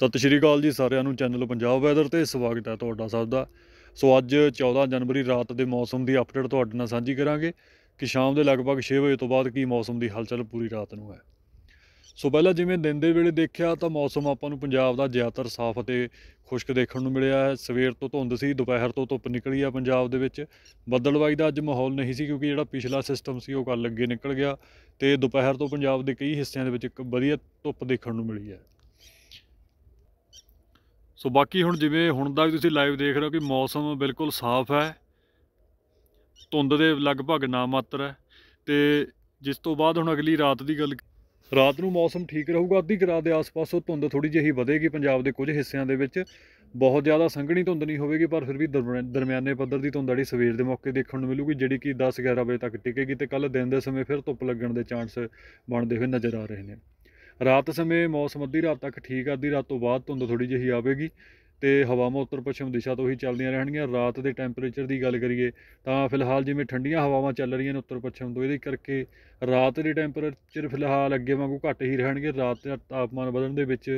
ਸਤਿ ਸ਼੍ਰੀ ਅਕਾਲ ਜੀ ਸਾਰਿਆਂ ਨੂੰ ਚੈਨਲ ਪੰਜਾਬ ਵੈਦਰ ਤੇ ਸਵਾਗਤ ਹੈ ਤੁਹਾਡਾ ਸਭ ਦਾ ਸੋ ਅੱਜ 14 ਜਨਵਰੀ ਰਾਤ ਦੇ ਮੌਸਮ ਦੀ ਅਪਡੇਟ ਤੁਹਾਡੇ ਨਾਲ ਸਾਂਝੀ ਕਰਾਂਗੇ ਕਿ ਸ਼ਾਮ ਦੇ ਲਗਭਗ 6 ਵਜੇ ਤੋਂ ਬਾਅਦ ਕੀ ਮੌਸਮ ਦੀ ਹਲਚਲ ਪੂਰੀ ਰਾਤ ਨੂੰ ਹੈ ਸੋ ਪਹਿਲਾਂ ਜਿਵੇਂ ਦਿਨ ਦੇ ਵੇਲੇ ਦੇਖਿਆ ਤਾਂ ਮੌਸਮ ਆਪਾਂ ਨੂੰ ਪੰਜਾਬ ਦਾ ਜ਼ਿਆਦਾਤਰ ਸਾਫ਼ ਅਤੇ ਖੁਸ਼ਕ ਦੇਖਣ ਨੂੰ ਮਿਲਿਆ ਹੈ ਸਵੇਰ ਤੋਂ ਧੁੰਦ ਸੀ ਦੁਪਹਿਰ ਤੋਂ ਧੁੱਪ ਨਿਕਲੀ ਆ ਪੰਜਾਬ ਦੇ ਵਿੱਚ ਬੱਦਲਬਾਈ ਦਾ ਅੱਜ ਮਾਹੌਲ ਨਹੀਂ ਸੀ ਕਿਉਂਕਿ ਜਿਹੜਾ ਪਿਛਲਾ ਸਿਸਟਮ ਸੀ ਉਹ ਕੱਲ ਅੱਗੇ ਨਿਕਲ ਗਿਆ ਤੇ ਦੁਪਹਿਰ ਤੋਂ ਪੰਜਾਬ ਦੇ ਕਈ ਹਿੱਸਿਆਂ ਦੇ ਵਿੱਚ ਇੱਕ ਵਧੀਆ ਧੁੱਪ ਦੇਖਣ ਨੂੰ ਮਿਲੀ ਹੈ ਸੋ ਬਾਕੀ ਹੁਣ ਜਿਵੇਂ ਹੁਣ ਦਾ ਵੀ ਤੁਸੀਂ ਲਾਈਵ ਦੇਖ ਰਹੇ ਹੋ ਕਿ ਮੌਸਮ ਬਿਲਕੁਲ ਸਾਫ਼ ਹੈ ਧੁੰਦ ਦੇ ਲਗਭਗ ਨਾ ਮਾਤਰ ਹੈ ਤੇ ਜਿਸ ਤੋਂ ਬਾਅਦ ਹੁਣ ਅਗਲੀ ਰਾਤ ਦੀ ਗੱਲ ਰਾਤ ਨੂੰ ਮੌਸਮ ਠੀਕ ਰਹੂਗਾ ਅੱਧੀ ਰਾਤ ਦੇ ਆਸ-ਪਾਸ ਉਹ ਧੁੰਦ ਥੋੜੀ ਜਿਹੀ ਵਧੇਗੀ ਪੰਜਾਬ ਦੇ ਕੁਝ ਹਿੱਸਿਆਂ ਦੇ ਵਿੱਚ ਬਹੁਤ ਜ਼ਿਆਦਾ ਸੰਘਣੀ ਧੁੰਦ ਨਹੀਂ ਹੋਵੇਗੀ ਪਰ ਫਿਰ ਵੀ ਦਰਮਿਆਨੇ ਪੱਧਰ ਦੀ ਧੁੰਦ ਅੜੀ ਸਵੇਰ ਦੇ ਮੌਕੇ ਦੇਖਣ ਨੂੰ ਮਿਲੂਗੀ ਜਿਹੜੀ ਕਿ 10-11 ਵਜੇ ਤੱਕ ਟਿਕੇਗੀ ਤੇ ਕੱਲ ਦਿਨ ਦੇ ਸਮੇਂ ਫਿਰ ਧੁੱਪ ਲੱਗਣ ਦੇ ਚਾਂਸ ਬਣਦੇ ਹੋਏ ਨਜ਼ਰ ਆ ਰਹੇ ਨੇ ਰਾਤ ਸਮੇਂ ਮੌਸਮ ਅੱਧੀ ਰਾਤ ਤੱਕ ਠੀਕ ਆ ਅੱਧੀ ਰਾਤ ਤੋਂ ਬਾਅਦ ਧੁੰਦ ਥੋੜੀ ਜਿਹੀ ਆਵੇਗੀ ਤੇ ਹਵਾਵਾਂ ਉੱਤਰ ਪੱਛਮ ਦਿਸ਼ਾ ਤੋਂ ਹੀ ਚੱਲਦੀਆਂ ਰਹਿਣਗੀਆਂ ਰਾਤ ਦੇ ਟੈਂਪਰੇਚਰ ਦੀ ਗੱਲ ਕਰੀਏ ਤਾਂ ਫਿਲਹਾਲ ਜਿਵੇਂ ਠੰਡੀਆਂ ਹਵਾਵਾਂ ਚੱਲ ਰਹੀਆਂ ਨੇ ਉੱਤਰ ਪੱਛਮ ਤੋਂ ਇਹਦੇ ਕਰਕੇ ਰਾਤ ਦੇ ਟੈਂਪਰੇਚਰ ਫਿਲਹਾਲ ਅੱਗੇ ਵਾਂਗੂ ਘੱਟ ਹੀ ਰਹਿਣਗੇ ਰਾਤ ਦਾ ਤਾਪਮਾਨ ਵਧਣ ਦੇ ਵਿੱਚ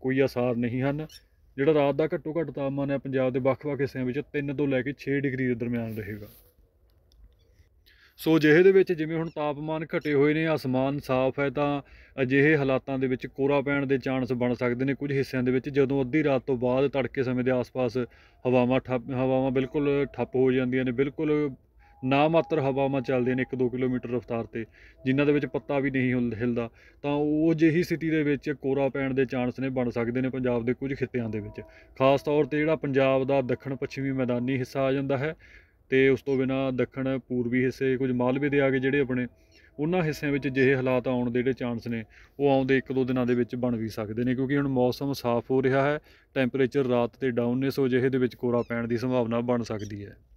ਕੋਈ ਆਸਾਰ ਨਹੀਂ ਹਨ ਜਿਹੜਾ ਰਾਤ ਦਾ ਘੱਟੋ ਘੱਟ ਤਾਪਮਾਨ ਹੈ ਪੰਜਾਬ ਦੇ ਵੱਖ-ਵੱਖ ਹਿੱਸਿਆਂ ਵਿੱਚ 3 ਤੋਂ ਲੈ ਕੇ 6 ਡਿਗਰੀ ਦੇ ਦਰਮਿਆਨ ਰਹੇਗਾ ਸੋ ਅਜਿਹੇ ਦੇ ਵਿੱਚ ਜਿਵੇਂ ਹੁਣ ਤਾਪਮਾਨ ਘਟੇ ਹੋਏ ਨੇ ਅਸਮਾਨ ਸਾਫ਼ ਹੈ ਤਾਂ ਅਜਿਹੇ ਹਾਲਾਤਾਂ ਦੇ ਵਿੱਚ ਕੋਰਾ ਪੈਣ ਦੇ ਚਾਂਸ ਬਣ ਸਕਦੇ ਨੇ ਕੁਝ ਹਿੱਸਿਆਂ ਦੇ ਵਿੱਚ ਜਦੋਂ ਅੱਧੀ ਰਾਤ ਤੋਂ ਬਾਅਦ ਤੜਕੇ ਸਮੇਂ ਦੇ ਆਸ-ਪਾਸ ਹਵਾਵਾਂ ਠੱਪ ਹਵਾਵਾਂ ਬਿਲਕੁਲ ਠੱਪ ਹੋ ਜਾਂਦੀਆਂ ਨੇ ਬਿਲਕੁਲ ਨਾ ਮਾਤਰ ਹਵਾਵਾਂ ਚੱਲਦੀਆਂ ਨੇ 1-2 ਕਿਲੋਮੀਟਰ ਰਫ਼ਤਾਰ ਤੇ ਜਿਨ੍ਹਾਂ ਦੇ ਵਿੱਚ ਪੱਤਾ ਵੀ ਨਹੀਂ ਹਿਲਦਾ ਤਾਂ ਉਹ ਜਿਹੀ ਸਥਿਤੀ ਦੇ ਵਿੱਚ ਕੋਰਾ ਪੈਣ ਦੇ ਚਾਂਸ ਨੇ ਬਣ ਸਕਦੇ ਨੇ ਪੰਜਾਬ ਦੇ ਕੁਝ ਖਿੱਤਿਆਂ ਦੇ ਵਿੱਚ ਖਾਸ ਤੌਰ ਤੇ ਜਿਹੜਾ ਪੰਜਾਬ ਦਾ ਦੱਖਣ ਪੱਛਮੀ ਮੈਦਾਨੀ ਹਿੱਸਾ ਆ ਜਾਂਦਾ ਹੈ ਤੇ ਉਸ ਤੋਂ ਬਿਨਾ ਦੱਖਣ ਪੂਰਬੀ ਹਿੱਸੇ ਕੁਝ ਮਾਲਵੇ ਦੇ ਆਗੇ ਜਿਹੜੇ ਆਪਣੇ ਉਹਨਾਂ ਹਿੱਸਿਆਂ ਵਿੱਚ ਜਿਹੇ ਹਾਲਾਤ ਆਉਣ ਦੇ ਜਿਹੜੇ ਚਾਂਸ ਨੇ ਉਹ ਆਉਂਦੇ ਇੱਕ ਦੋ ਦਿਨਾਂ ਦੇ ਵਿੱਚ ਬਣ ਵੀ ਸਕਦੇ ਨੇ ਕਿਉਂਕਿ ਹੁਣ ਮੌਸਮ ਸਾਫ਼ ਹੋ ਰਿਹਾ ਹੈ ਟੈਂਪਰੇਚਰ ਰਾਤ ਤੇ ਡਾਊਨ ਨੇ ਸੋ ਜਿਹੇ ਦੇ ਵਿੱਚ ਕੋਰਾ ਪੈਣ ਦੀ ਸੰਭਾਵਨਾ ਬਣ ਸਕਦੀ ਹੈ